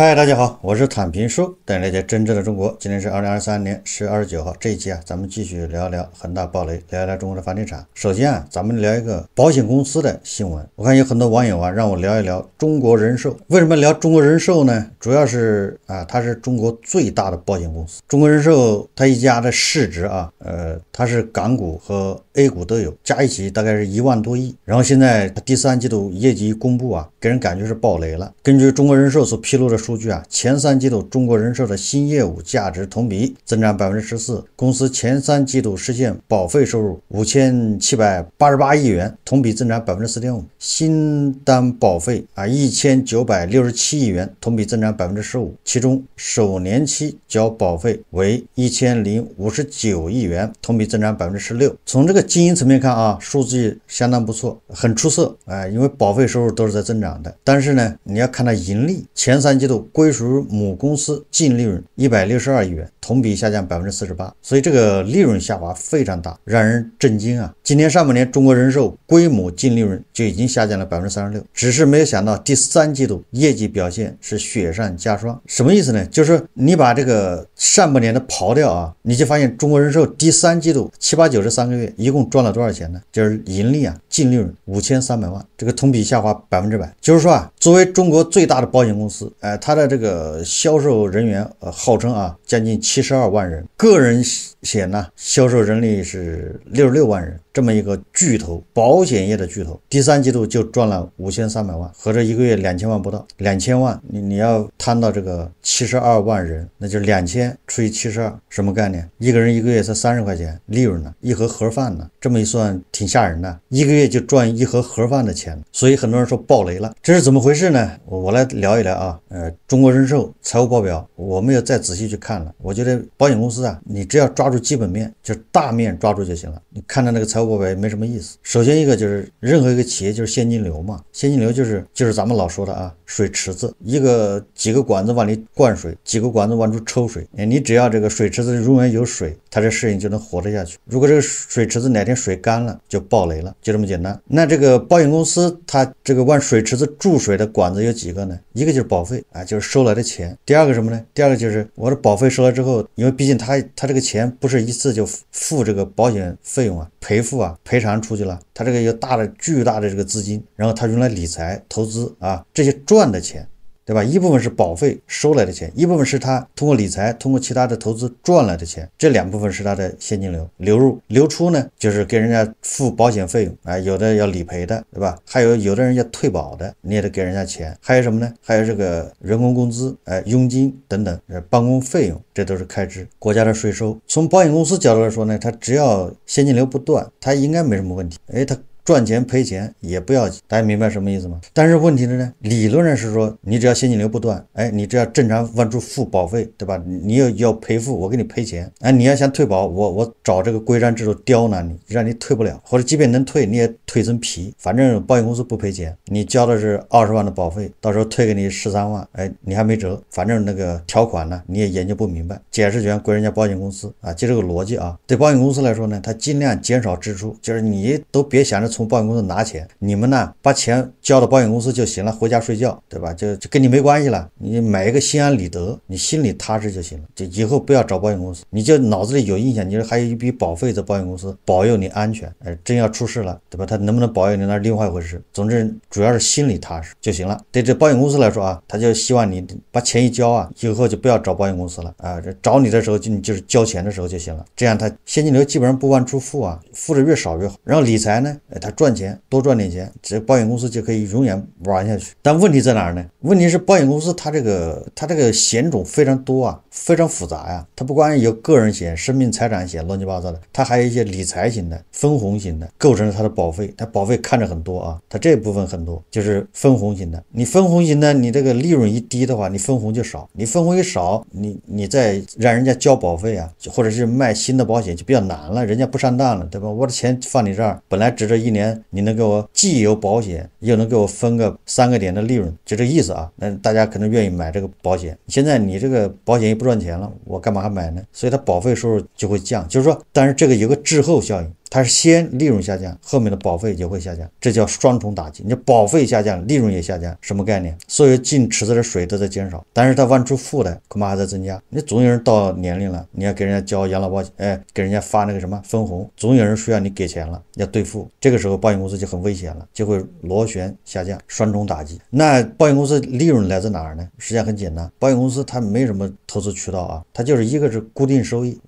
嗨，大家好，我是坦平叔，带你了解真正的中国。今天是二零二三年十月二十九号，这一期啊，咱们继续聊一聊恒大暴雷，聊一聊中国的房地产。首先啊，咱们聊一个保险公司的新闻。我看有很多网友啊，让我聊一聊中国人寿。为什么聊中国人寿呢？主要是啊，它是中国最大的保险公司。中国人寿它一家的市值啊，呃，它是港股和 A 股都有，加一起大概是一万多亿。然后现在第三季度业绩公布啊，给人感觉是暴雷了。根据中国人寿所披露的。数。数据啊，前三季度中国人寿的新业务价值同比增长百分之十四，公司前三季度实现保费收入五千七百八十八亿元，同比增长百分之四点五，新单保费啊一千九百六十七亿元，同比增长百分之十五，其中首年期缴保费为一千零五十九亿元，同比增长百分之十六。从这个经营层面看啊，数据相当不错，很出色哎，因为保费收入都是在增长的，但是呢，你要看它盈利，前三季度。归属于母公司净利润一百六十二亿元，同比下降百分之四十八，所以这个利润下滑非常大，让人震惊啊！今年上半年中国人寿规模净利润就已经下降了百分之三十六，只是没有想到第三季度业绩表现是雪上加霜。什么意思呢？就是你把这个上半年的刨掉啊，你就发现中国人寿第三季度七八九这三个月一共赚了多少钱呢？就是盈利啊，净利润五千三百万，这个同比下滑百分之百。就是说啊，作为中国最大的保险公司，哎，它。它的这个销售人员，呃，号称啊，将近七十二万人，个人险呢，销售人力是六十六万人。这么一个巨头，保险业的巨头，第三季度就赚了五千三百万，合着一个月两千万不到，两千万，你你要摊到这个七十二万人，那就两千除以七十二，什么概念？一个人一个月才三十块钱利润呢，一盒盒饭呢，这么一算挺吓人的，一个月就赚一盒盒饭的钱，所以很多人说暴雷了，这是怎么回事呢？我来聊一聊啊，呃，中国人寿财务报表，我没有再仔细去看了，我觉得保险公司啊，你只要抓住基本面，就大面抓住就行了，你看到那个财务。过呗，没什么意思。首先一个就是任何一个企业就是现金流嘛，现金流就是就是咱们老说的啊，水池子，一个几个管子往里灌水，几个管子往出抽水。哎，你只要这个水池子永远有水，它这事情就能活着下去。如果这个水池子哪天水干了，就爆雷了，就这么简单。那这个保险公司它这个往水池子注水的管子有几个呢？一个就是保费啊，就是收来的钱。第二个什么呢？第二个就是我的保费收了之后，因为毕竟他他这个钱不是一次就付这个保险费用啊，赔付。赔偿出去了，他这个有大的巨大的这个资金，然后他用来理财、投资啊，这些赚的钱。对吧？一部分是保费收来的钱，一部分是他通过理财、通过其他的投资赚来的钱，这两部分是他的现金流流入、流出呢，就是给人家付保险费用，哎，有的要理赔的，对吧？还有有的人要退保的，你也得给人家钱。还有什么呢？还有这个人工工资、哎，佣金等等，办公费用，这都是开支。国家的税收，从保险公司角度来说呢，它只要现金流不断，它应该没什么问题。哎，它。赚钱赔钱也不要，紧，大家明白什么意思吗？但是问题的呢，理论上是说，你只要现金流不断，哎，你只要正常往出付保费，对吧？你要要赔付，我给你赔钱，哎，你要想退保，我我找这个规章制度刁难你，让你退不了，或者即便能退，你也退层皮，反正保险公司不赔钱，你交的是二十万的保费，到时候退给你十三万，哎，你还没辙，反正那个条款呢，你也研究不明白，解释权归人家保险公司啊。就这个逻辑啊，对保险公司来说呢，他尽量减少支出，就是你都别想着。从保险公司拿钱，你们呢把钱交到保险公司就行了，回家睡觉，对吧？就就跟你没关系了。你买一个心安理得，你心里踏实就行了。就以后不要找保险公司，你就脑子里有印象。你说还有一笔保费在保险公司保佑你安全，哎，真要出事了，对吧？他能不能保佑你？那是另外一回事。总之，主要是心里踏实就行了。对这保险公司来说啊，他就希望你把钱一交啊，以后就不要找保险公司了啊。这找你的时候就你就是交钱的时候就行了。这样他现金流基本上不往出付啊，付的越少越好。然后理财呢，他。赚钱，多赚点钱，这保险公司就可以永远玩下去。但问题在哪呢？问题是保险公司它这个它这个险种非常多啊。非常复杂呀，它不光有个人险、生命财产险，乱七八糟的，它还有一些理财型的、分红型的，构成了它的保费。它保费看着很多啊，它这部分很多，就是分红型的。你分红型的，你这个利润一低的话，你分红就少；你分红一少，你你再让人家交保费啊，或者是卖新的保险就比较难了，人家不上当了，对吧？我的钱放你这儿，本来值这一年，你能给我既有保险，又能给我分个三个点的利润，就这意思啊。那大家可能愿意买这个保险。现在你这个保险也不。赚钱了，我干嘛还买呢？所以它保费收入就会降，就是说，但是这个有个滞后效应。它是先利润下降，后面的保费也会下降，这叫双重打击。你保费下降，利润也下降，什么概念？所有进池子的水都在减少，但是它万出负的恐怕还在增加。你总有人到年龄了，你要给人家交养老保险，哎，给人家发那个什么分红，总有人需要你给钱了，要兑付。这个时候保险公司就很危险了，就会螺旋下降，双重打击。那保险公司利润来自哪儿呢？实际上很简单，保险公司它没什么投资渠道啊，它就是一个是固定收益，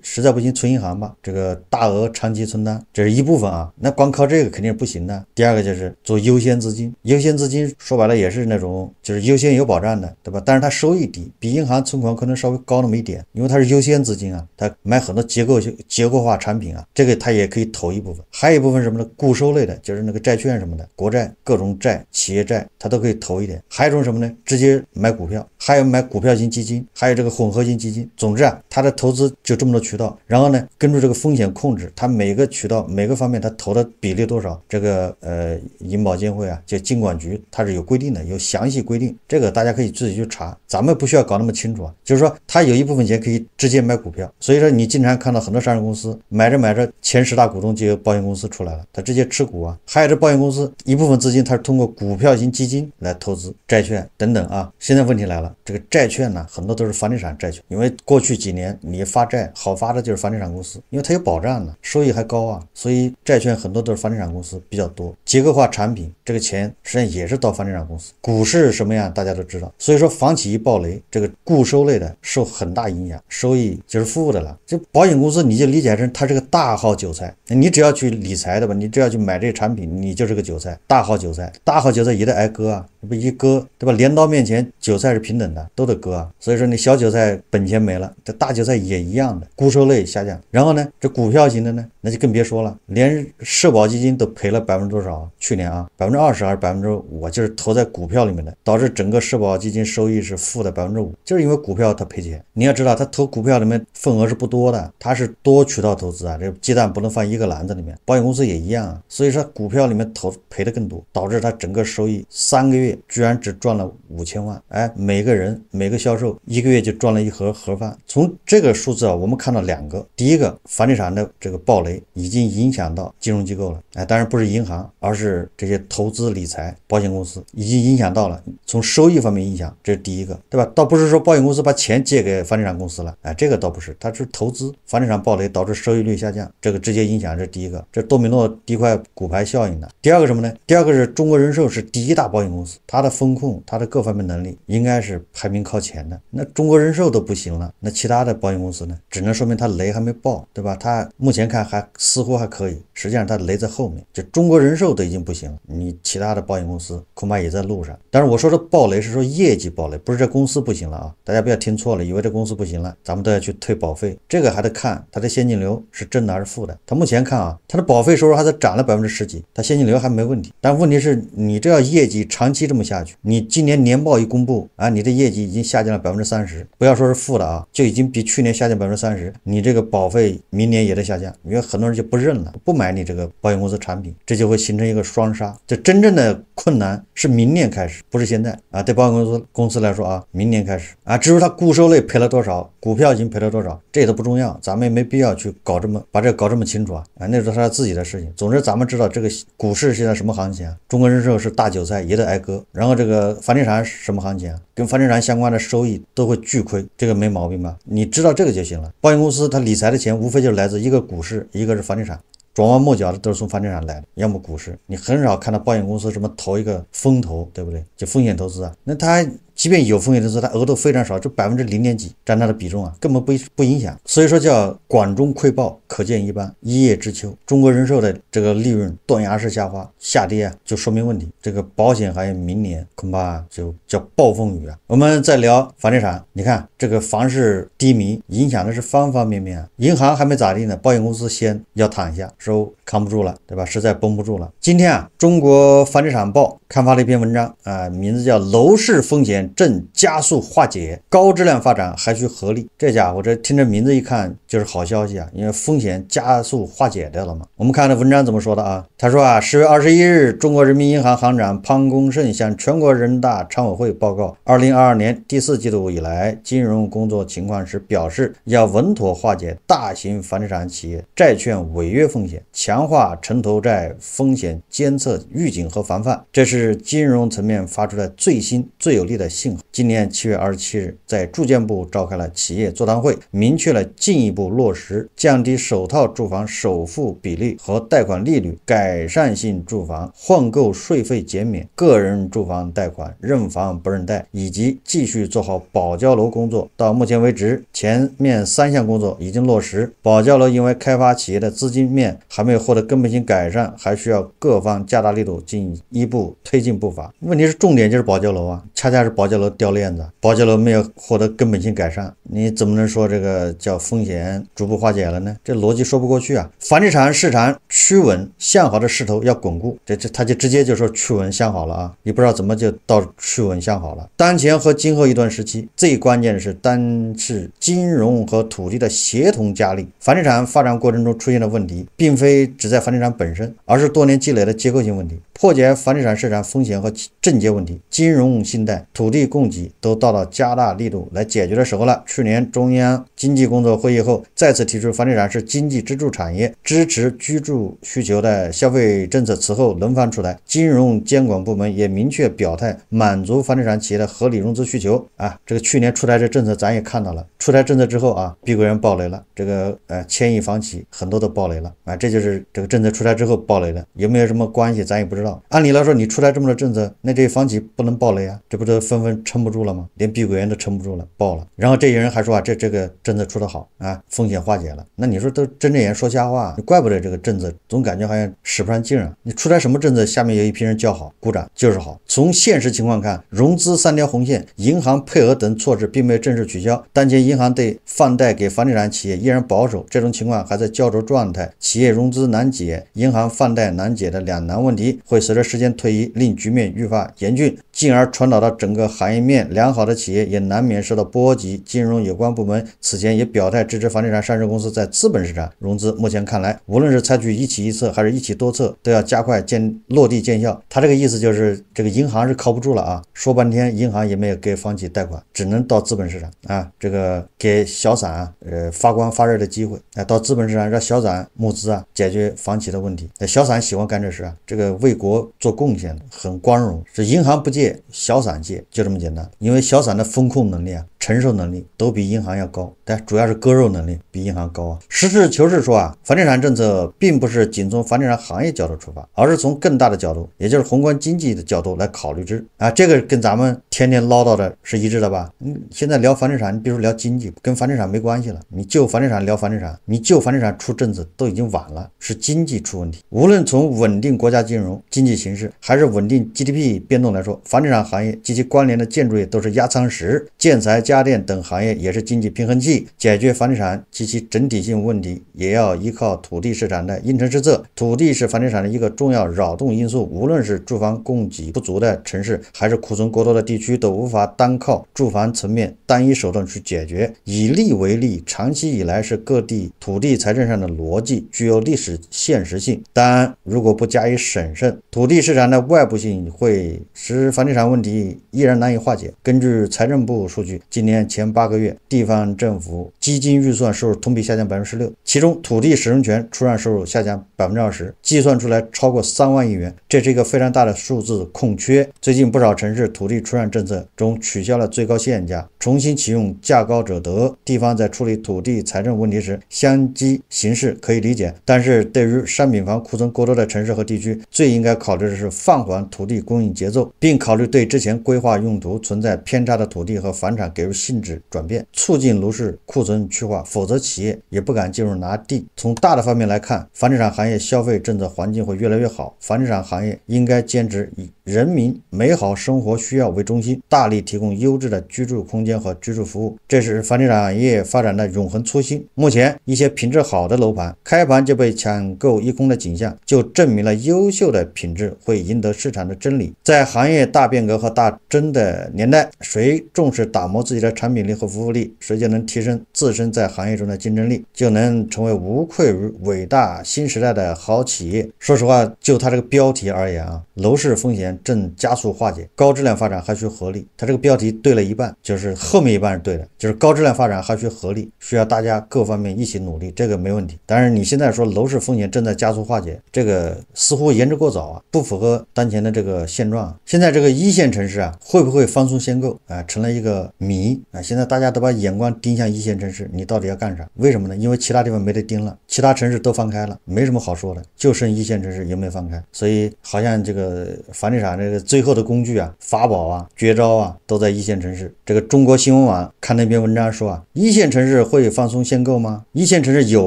实在不行存银行吧。这个大额长期。存单，这是一部分啊，那光靠这个肯定是不行的。第二个就是做优先资金，优先资金说白了也是那种就是优先有保障的，对吧？但是它收益低，比银行存款可能稍微高那么一点，因为它是优先资金啊。它买很多结构性结构化产品啊，这个它也可以投一部分。还有一部分什么呢？固收类的，就是那个债券什么的，国债、各种债、企业债，它都可以投一点。还有一种什么呢？直接买股票，还有买股票型基金，还有这个混合型基金。总之啊，它的投资就这么多渠道。然后呢，根据这个风险控制，它每每个渠道每个方面，他投的比例多少？这个呃，银保监会啊，就金管局，它是有规定的，有详细规定。这个大家可以自己去查，咱们不需要搞那么清楚啊。就是说，他有一部分钱可以直接买股票，所以说你经常看到很多上市公司买着买着，前十大股东就有保险公司出来了，他直接持股啊。还有这保险公司一部分资金，它是通过股票型基金来投资债券等等啊。现在问题来了，这个债券呢，很多都是房地产债券，因为过去几年你发债好发的就是房地产公司，因为它有保障的，收益还。高啊，所以债券很多都是房地产公司比较多，结构化产品这个钱实际上也是到房地产公司。股市什么样大家都知道，所以说房企一暴雷，这个固收类的受很大影响，收益就是负的了。就保险公司你就理解成它是个大号韭菜，你只要去理财的吧，你只要去买这个产品，你就是个韭菜，大号韭菜，大号韭菜也得挨割啊，不一割对吧？镰刀面前韭菜是平等的，都得割啊。所以说你小韭菜本钱没了，这大韭菜也一样的，固收类下降，然后呢，这股票型的呢，那就。更别说了，连社保基金都赔了百分之多少？去年啊，百分之二十还是百分之五？就是投在股票里面的，导致整个社保基金收益是负的百分之五，就是因为股票它赔钱。你要知道，它投股票里面份额是不多的，它是多渠道投资啊，这鸡蛋不能放一个篮子里面。保险公司也一样啊，所以说股票里面投赔的更多，导致它整个收益三个月居然只赚了五千万。哎，每个人每个销售一个月就赚了一盒盒饭。从这个数字啊，我们看到两个：第一个，房地产的这个暴雷。已经影响到金融机构了，哎，当然不是银行，而是这些投资理财保险公司已经影响到了，从收益方面影响，这是第一个，对吧？倒不是说保险公司把钱借给房地产公司了，哎，这个倒不是，它是投资房地产暴雷导致收益率下降，这个直接影响，这是第一个，这多米诺第一块骨牌效应的。第二个什么呢？第二个是中国人寿是第一大保险公司，它的风控、它的各方面能力应该是排名靠前的。那中国人寿都不行了，那其他的保险公司呢？只能说明它雷还没爆，对吧？它目前看还。似乎还可以，实际上它的雷在后面。就中国人寿都已经不行了，你其他的保险公司恐怕也在路上。但是我说的暴雷是说业绩暴雷，不是这公司不行了啊！大家不要听错了，以为这公司不行了，咱们都要去退保费，这个还得看它的现金流是正的还是负的。它目前看啊，它的保费收入还是涨了百分之十几，它现金流还没问题。但问题是你这要业绩长期这么下去，你今年年报一公布啊，你的业绩已经下降了百分之三十，不要说是负的啊，就已经比去年下降百分之三十，你这个保费明年也在下降，因为很多。就不认了，不买你这个保险公司产品，这就会形成一个双杀。这真正的困难是明年开始，不是现在啊。对保险公司公司来说啊，明年开始啊，至于他固收类赔了多少，股票已经赔了多少，这都不重要，咱们也没必要去搞这么，把这个搞这么清楚啊啊，那是他自己的事情。总之，咱们知道这个股市现在什么行情啊？中国人寿是大韭菜，也得挨割。然后这个房地产什么行情？啊？跟房地产相关的收益都会巨亏，这个没毛病吧？你知道这个就行了。保险公司它理财的钱，无非就是来自一个股市，一个。是房地产，转弯抹角的都是从房地产来的，要么股市，你很少看到保险公司什么投一个风投，对不对？就风险投资啊，那他。即便有风险投资，它额度非常少，就百分之零点几占它的比重啊，根本不不影响。所以说叫管中窥豹，可见一斑。一叶知秋，中国人寿的这个利润断崖式下滑，下跌啊，就说明问题。这个保险行业明年恐怕就叫暴风雨啊。我们再聊房地产，你看这个房市低迷，影响的是方方面面。银行还没咋地呢，保险公司先要躺下，说扛不住了，对吧？实在绷不住了。今天啊，《中国房地产报》刊发了一篇文章啊，名字叫《楼市风险》。正加速化解，高质量发展还需合力。这家伙，这听这名字一看就是好消息啊！因为风险加速化解掉了嘛。我们看这文章怎么说的啊？他说啊，十月二十一日，中国人民银行行长潘功胜向全国人大常委会报告，二零二二年第四季度以来金融工作情况时，表示要稳妥化解大型房地产企业债券违约风险，强化城投债风险监测预警和防范。这是金融层面发出的最新最有力的。今年七月二十七日，在住建部召开了企业座谈会，明确了进一步落实降低首套住房首付比例和贷款利率，改善性住房换购税费减免，个人住房贷款认房不认贷，以及继续做好保交楼工作。到目前为止，前面三项工作已经落实。保交楼因为开发企业的资金面还没有获得根本性改善，还需要各方加大力度，进一步推进步伐。问题是重点就是保交楼啊，恰恰是保。保交楼掉链子，保交楼没有获得根本性改善。你怎么能说这个叫风险逐步化解了呢？这逻辑说不过去啊！房地产市场趋稳向好的势头要巩固，这这他就直接就说趋稳向好了啊！你不知道怎么就到趋稳向好了。当前和今后一段时期，最关键的是单是金融和土地的协同加力。房地产发展过程中出现的问题，并非只在房地产本身，而是多年积累的结构性问题。破解房地产市场风险和症结问题，金融信贷、土地供给都到了加大力度来解决的时候了。去年中央经济工作会议后，再次提出房地产是经济支柱产业，支持居住需求的消费政策此后轮番出台，金融监管部门也明确表态，满足房地产企业的合理融资需求。啊，这个去年出台的政策咱也看到了，出台政策之后啊，碧桂园爆雷了，这个呃千亿房企很多都爆雷了啊，这就是这个政策出台之后爆雷了，有没有什么关系咱也不知道。按理来说，你出台这么多政策，那这些房企不能爆雷啊？这不都纷纷撑不住了吗？连碧桂园都撑不住了，爆了，然后这些人。还说啊，这这个政策出的好啊，风险化解了。那你说都睁着眼说瞎话，怪不得这个政策总感觉好像使不上劲啊。你出台什么政策，下面有一批人叫好鼓掌就是好。从现实情况看，融资三条红线、银行配额等措施并没有正式取消，当前银行对放贷给房地产企业依然保守，这种情况还在胶着状态。企业融资难解、银行放贷难解的两难问题会随着时间推移，令局面愈发严峻，进而传导到整个行业面，良好的企业也难免受到波及，金融。有关部门此前也表态支持房地产上市公司在资本市场融资。目前看来，无论是采取一企一策还是一企多策，都要加快见落地见效。他这个意思就是，这个银行是靠不住了啊！说半天银行也没有给房企贷款，只能到资本市场啊！这个给小散呃发光发热的机会，哎，到资本市场让小散募资啊，解决房企的问题。那小散喜欢干这事啊，这个为国做贡献很光荣，是银行不借小散借，就这么简单。因为小散的风控能力啊，承受能力都。都比银行要高，但主要是割肉能力比银行高啊。实事求是说啊，房地产政策并不是仅从房地产行业角度出发，而是从更大的角度，也就是宏观经济的角度来考虑之啊。这个跟咱们天天唠叨的是一致的吧？嗯，现在聊房地产，你别说聊经济，跟房地产没关系了。你就房地产聊房地产，你就房地产出政策都已经晚了，是经济出问题。无论从稳定国家金融经济形势，还是稳定 GDP 变动来说，房地产行业及其关联的建筑业都是压舱石，建材、家电等行业。也是经济平衡器，解决房地产及其整体性问题，也要依靠土地市场的因城施策。土地是房地产的一个重要扰动因素，无论是住房供给不足的城市，还是库存过多的地区，都无法单靠住房层面单一手段去解决。以利为例，长期以来是各地土地财政上的逻辑，具有历史现实性。但如果不加以审慎，土地市场的外部性会使房地产问题依然难以化解。根据财政部数据，今年前八个月。地方政府基金预算收入同比下降百分之十六，其中土地使用权出让收入下降百分之二十，计算出来超过三万亿元，这是一个非常大的数字空缺。最近不少城市土地出让政策中取消了最高限价，重新启用价高者得。地方在处理土地财政问题时相机形式可以理解，但是对于商品房库存过多的城市和地区，最应该考虑的是放缓土地供应节奏，并考虑对之前规划用途存在偏差的土地和房产给予性质转。促进楼市库存去化，否则企业也不敢进入拿地。从大的方面来看，房地产行业消费政策环境会越来越好，房地产行业应该坚持以。人民美好生活需要为中心，大力提供优质的居住空间和居住服务，这是房地产业发展的永恒初心。目前，一些品质好的楼盘开盘就被抢购一空的景象，就证明了优秀的品质会赢得市场的真理。在行业大变革和大争的年代，谁重视打磨自己的产品力和服务力，谁就能提升自身在行业中的竞争力，就能成为无愧于伟大新时代的好企业。说实话，就他这个标题而言啊，楼市风险。正加速化解，高质量发展还需合力。它这个标题对了一半，就是后面一半是对的，就是高质量发展还需合力，需要大家各方面一起努力，这个没问题。但是你现在说楼市风险正在加速化解，这个似乎言之过早啊，不符合当前的这个现状啊。现在这个一线城市啊，会不会放松限购啊，成了一个谜啊。现在大家都把眼光盯向一线城市，你到底要干啥？为什么呢？因为其他地方没得盯了，其他城市都放开了，没什么好说的，就剩一线城市有没有放开，所以好像这个房地产。啊，这个最后的工具啊、法宝啊、绝招啊，都在一线城市。这个中国新闻网看那篇文章说啊，一线城市会放松限购吗？一线城市有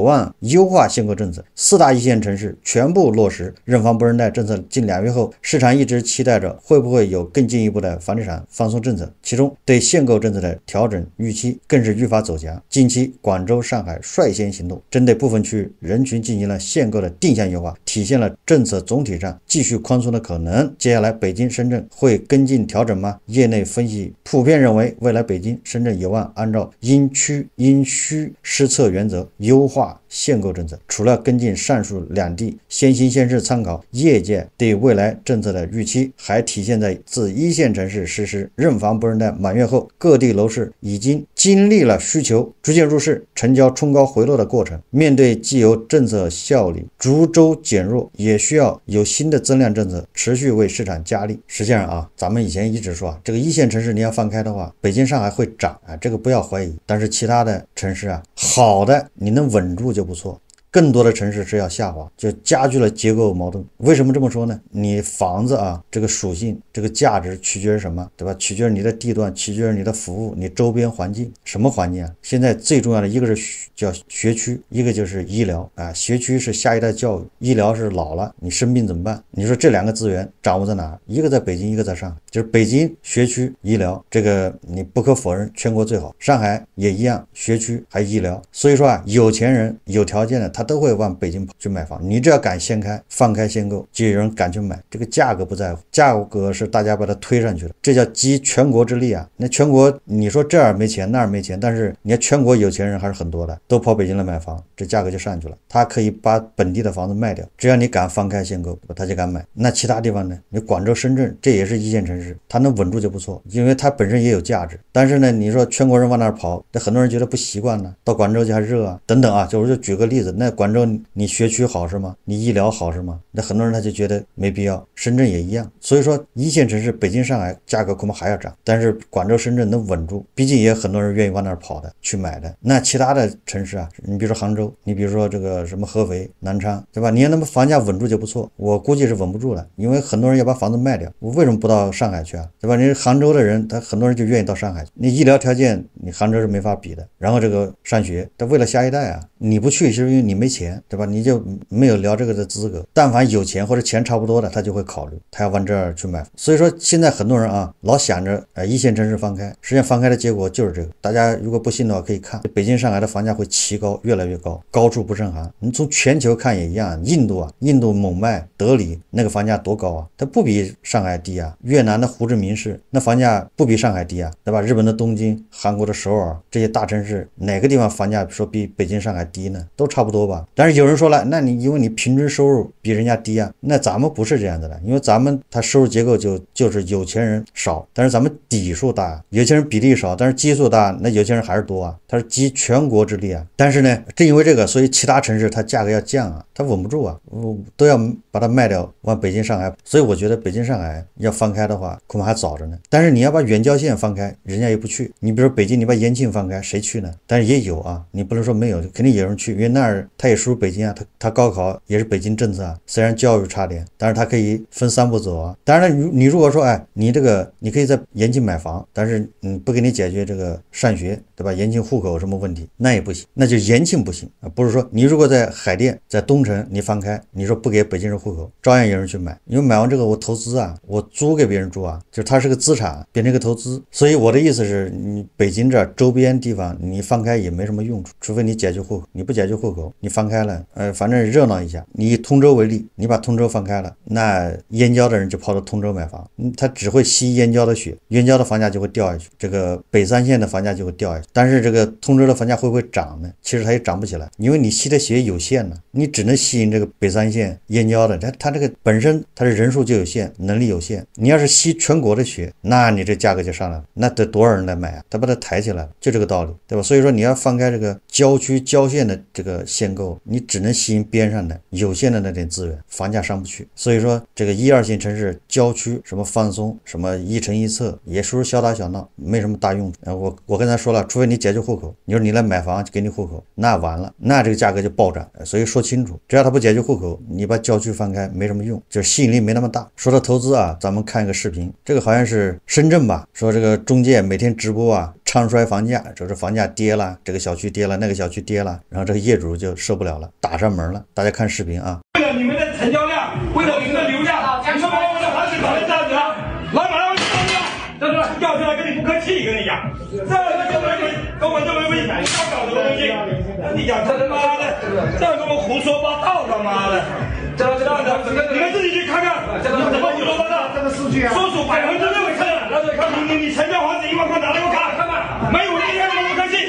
望优化限购政策，四大一线城市全部落实认房不认贷政策。近两月后，市场一直期待着会不会有更进一步的房地产放松政策，其中对限购政策的调整预期更是愈发走强。近期，广州、上海率先行动，针对部分区域人群进行了限购的定向优化，体现了政策总体上继续宽松的可能。接下来。北京、深圳会跟进调整吗？业内分析普遍认为，未来北京、深圳有望按照因区因需施策原则优化。限购政策除了跟进上述两地先行先试参考，业界对未来政策的预期还体现在自一线城市实施认房不认贷满月后，各地楼市已经经历了需求逐渐入市、成交冲高回落的过程。面对既有政策效力逐周减弱，也需要有新的增量政策持续为市场加力。实际上啊，咱们以前一直说啊，这个一线城市你要放开的话，北京、上海会涨啊，这个不要怀疑。但是其他的城市啊，好的，你能稳住就。就不错。更多的城市是要下滑，就加剧了结构矛盾。为什么这么说呢？你房子啊，这个属性、这个价值取决于什么，对吧？取决于你的地段，取决于你的服务，你周边环境什么环境啊？现在最重要的一个是叫学区，一个就是医疗啊。学区是下一代教育，医疗是老了你生病怎么办？你说这两个资源掌握在哪？一个在北京，一个在上海，就是北京学区医疗这个你不可否认全国最好，上海也一样，学区还医疗。所以说啊，有钱人有条件的他。他都会往北京跑去买房，你只要敢掀开、放开限购，就有人敢去买。这个价格不在乎，价格是大家把它推上去的，这叫集全国之力啊！那全国你说这儿没钱，那儿没钱，但是你看全国有钱人还是很多的，都跑北京来买房，这价格就上去了。他可以把本地的房子卖掉，只要你敢放开限购，他就敢买。那其他地方呢？你广州、深圳这也是一线城市，它能稳住就不错，因为它本身也有价值。但是呢，你说全国人往那儿跑，那很多人觉得不习惯呢，到广州去还热啊，等等啊。就我就举个例子，那。广州，你学区好是吗？你医疗好是吗？那很多人他就觉得没必要。深圳也一样，所以说一线城市北京、上海价格恐怕还要涨。但是广州、深圳能稳住，毕竟也很多人愿意往那儿跑的、去买的。那其他的城市啊，你比如说杭州，你比如说这个什么合肥、南昌，对吧？你要他们房价稳住就不错。我估计是稳不住了，因为很多人要把房子卖掉。我为什么不到上海去啊？对吧？你杭州的人，他很多人就愿意到上海。去。那医疗条件，你杭州是没法比的。然后这个上学，他为了下一代啊，你不去，是因为你。没钱对吧？你就没有聊这个的资格。但凡有钱或者钱差不多的，他就会考虑，他要往这儿去买。所以说现在很多人啊，老想着呃一线城市放开，实际上放开的结果就是这个。大家如果不信的话，可以看北京、上海的房价会奇高，越来越高，高处不胜寒。你从全球看也一样，印度啊，印度孟买、德里那个房价多高啊？它不比上海低啊。越南的胡志明市那房价不比上海低啊？对吧？日本的东京、韩国的首尔这些大城市，哪个地方房价说比北京、上海低呢？都差不多。但是有人说了，那你因为你平均收入比人家低啊，那咱们不是这样子的因为咱们它收入结构就就是有钱人少，但是咱们底数大，有钱人比例少，但是基数大，那有钱人还是多啊，他是集全国之力啊。但是呢，正因为这个，所以其他城市它价格要降啊，它稳不住啊，都要把它卖掉往北京、上海。所以我觉得北京、上海要放开的话，恐怕还早着呢。但是你要把远郊县放开，人家也不去。你比如北京，你把延庆放开，谁去呢？但是也有啊，你不能说没有，肯定有人去，因为那儿。他也属于北京啊，他他高考也是北京政策啊。虽然教育差点，但是他可以分三步走啊。当然，了，你你如果说，哎，你这个你可以在延庆买房，但是嗯，不给你解决这个上学。对吧？延庆户口什么问题，那也不行，那就延庆不行啊。不是说你如果在海淀、在东城你放开，你说不给北京人户口，照样有人去买。因为买完这个我投资啊，我租给别人住啊，就是它是个资产，变成一个投资。所以我的意思是，你北京这周边地方你放开也没什么用处，除非你解决户口。你不解决户口，你放开了，呃，反正热闹一下。你以通州为例，你把通州放开了，那燕郊的人就跑到通州买房，嗯，他只会吸燕郊的血，燕郊的房价就会掉下去，这个北三线的房价就会掉下去。但是这个通知的房价会不会涨呢？其实它也涨不起来，因为你吸的血有限呢。你只能吸引这个北三线、燕郊的，他他这个本身他的人数就有限，能力有限。你要是吸全国的血，那你这价格就上来了，那得多少人来买啊？他把它抬起来了，就这个道理，对吧？所以说你要放开这个郊区、郊县的这个限购，你只能吸引边上的有限的那点资源，房价上不去。所以说这个一二线城市郊区什么放松，什么一城一策，也属于小打小闹，没什么大用处。我我刚才说了，除非你解决户口，你说你来买房给你户口，那完了，那这个价格就暴涨。所以说。不清楚，只要他不解决户口，你把郊区翻开没什么用，就是吸引力没那么大。说到投资啊，咱们看一个视频，这个好像是深圳吧？说这个中介每天直播啊，唱衰房价，说是房价跌了，这个小区跌了，那个小区跌了，然后这个业主就受不了了，打上门了。大家看视频啊，为了你们的成交量，为了你们的流量，你们把我的房子搞成这样子了，老板，我走了，站住，调出来跟你不客气，跟你讲，这我们这，我这，我们你要搞什么东西？你讲，他他妈的，这样跟我胡说八道，他妈的！这样子，你们自己去看看，这个怎么胡说八道？这个数据啊，说水百分之六位数看，你你你，成交房子一万块，拿来给我看看吧。没有利润，我不开心。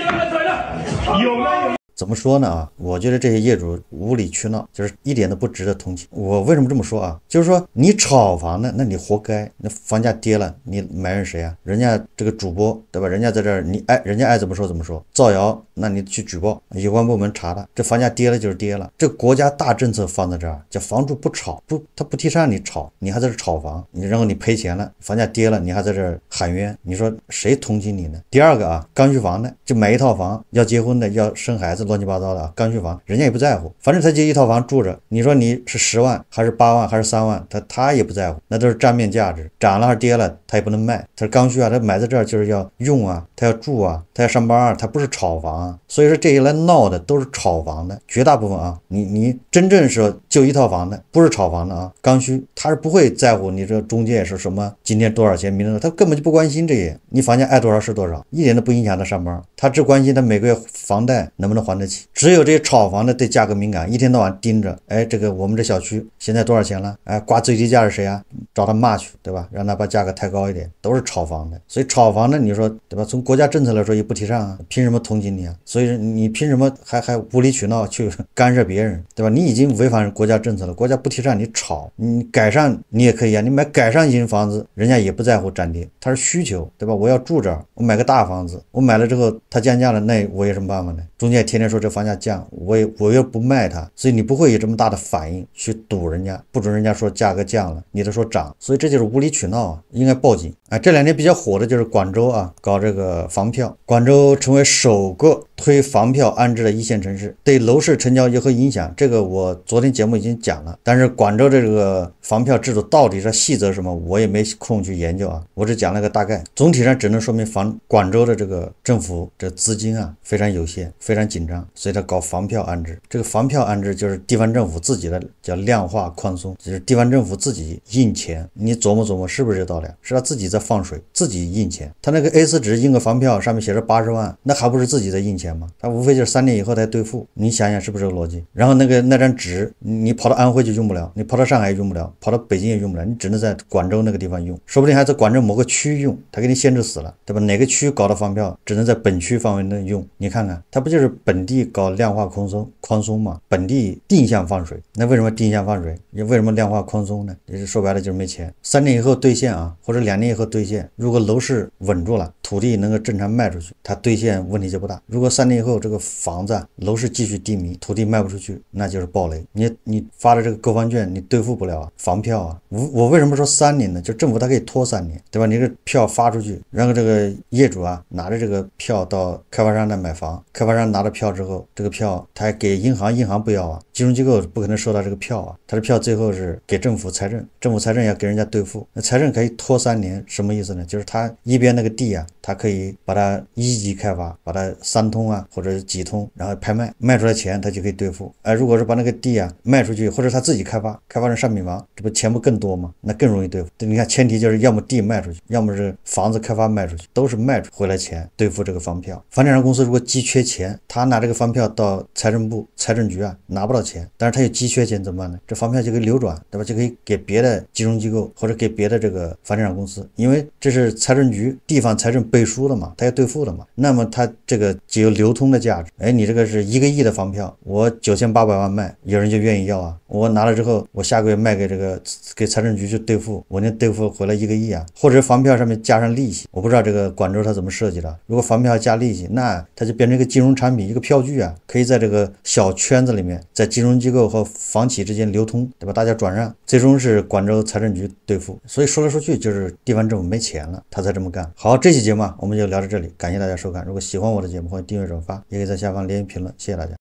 有没有？怎么说呢啊？我觉得这些业主无理取闹，就是一点都不值得同情。我为什么这么说啊？就是说你炒房呢，那你活该。那房价跌了，你埋怨谁啊？人家这个主播对吧？人家在这儿，你爱，人家爱怎么说怎么说，造谣，那你去举报，有关部门查他。这房价跌了就是跌了，这国家大政策放在这儿，叫房住不炒，不，他不提倡你炒，你还在这炒房，你然后你赔钱了，房价跌了，你还在这儿喊冤，你说谁同情你呢？第二个啊，刚需房呢，就买一套房，要结婚的，要生孩子。的。乱七八糟的刚需房，人家也不在乎，反正他就一套房住着。你说你是十万还是八万还是三万，他他也不在乎，那都是账面价值，涨了还是跌了他也不能卖，他刚需啊，他买在这就是要用啊，他要住啊，他要上班啊，他不是炒房啊。所以说这些来闹的都是炒房的，绝大部分啊，你你真正是就一套房的不是炒房的啊，刚需他是不会在乎你这中介是什么，今天多少钱，明天他根本就不关心这些，你房价爱多少是多少，一点都不影响他上班，他只关心他每个月房贷能不能还。只有这些炒房的对价格敏感，一天到晚盯着，哎，这个我们这小区现在多少钱了？哎，挂最低价是谁啊？找他骂去，对吧？让他把价格抬高一点。都是炒房的，所以炒房的，你说对吧？从国家政策来说也不提倡啊，凭什么同情你啊？所以你凭什么还还无理取闹去干涉别人，对吧？你已经违反国家政策了，国家不提倡你炒，你改善你也可以啊。你买改善型房子，人家也不在乎涨跌，他是需求，对吧？我要住这儿，我买个大房子，我买了之后他降价了，那我有什么办法呢？中介天天。说这房价降，我也我又不卖它，所以你不会有这么大的反应去堵人家，不准人家说价格降了，你都说涨，所以这就是无理取闹，啊，应该报警啊！这两天比较火的就是广州啊，搞这个房票，广州成为首个推房票安置的一线城市，对楼市成交有何影响？这个我昨天节目已经讲了，但是广州这个房票制度到底是细则什么，我也没空去研究啊，我只讲了个大概，总体上只能说明房广州的这个政府这资金啊非常有限，非常紧。张。所以他搞房票安置，这个房票安置就是地方政府自己的叫量化宽松，就是地方政府自己印钱。你琢磨琢磨是不是这道理？是他自己在放水，自己印钱。他那个 A4 纸印个房票，上面写着八十万，那还不是自己在印钱吗？他无非就是三年以后再兑付。你想想是不是这个逻辑？然后那个那张纸，你跑到安徽就用不了，你跑到上海也用不了，跑到北京也用不了，你只能在广州那个地方用，说不定还在广州某个区用，他给你限制死了，对吧？哪个区搞的房票只能在本区范围内用？你看看，他不就是本。本地搞量化宽松，宽松嘛，本地定向放水，那为什么定向放水？你为什么量化宽松呢？也是说白了就是没钱。三年以后兑现啊，或者两年以后兑现，如果楼市稳住了，土地能够正常卖出去，它兑现问题就不大。如果三年以后这个房子楼市继续低迷，土地卖不出去，那就是暴雷。你你发的这个购房券你兑付不了啊，房票啊，我我为什么说三年呢？就政府它可以拖三年，对吧？你这票发出去，然后这个业主啊拿着这个票到开发商那买房，开发商拿着票。之后，这个票他还给银行，银行不要啊，金融机构不可能收到这个票啊，他的票最后是给政府财政，政府财政要给人家兑付，那财政可以拖三年，什么意思呢？就是他一边那个地啊，他可以把它一级开发，把它三通啊，或者是几通，然后拍卖，卖出来钱，他就可以兑付。哎，如果是把那个地啊卖出去，或者他自己开发，开发成商品房，这不钱不更多吗？那更容易兑付。你看，前提就是要么地卖出去，要么是房子开发卖出去，都是卖出回来钱兑付这个房票。房地产公司如果急缺钱，他呢。这个房票到财政部、财政局啊，拿不到钱，但是他有急缺钱怎么办呢？这房票就可以流转，对吧？就可以给别的金融机构或者给别的这个房地产公司，因为这是财政局地方财政背书的嘛，他要兑付的嘛，那么他这个就有流通的价值。哎，你这个是一个亿的房票，我九千八百万卖，有人就愿意要啊。我拿了之后，我下个月卖给这个给财政局去兑付，我能兑付回来一个亿啊。或者房票上面加上利息，我不知道这个广州它怎么设计的。如果房票加利息，那它就变成一个金融产品，一个票。票据啊，可以在这个小圈子里面，在金融机构和房企之间流通，对吧？大家转让，最终是广州财政局兑付。所以说来说去，就是地方政府没钱了，他才这么干。好，这期节目啊，我们就聊到这里，感谢大家收看。如果喜欢我的节目，欢迎订阅转发，也可以在下方留言评论。谢谢大家。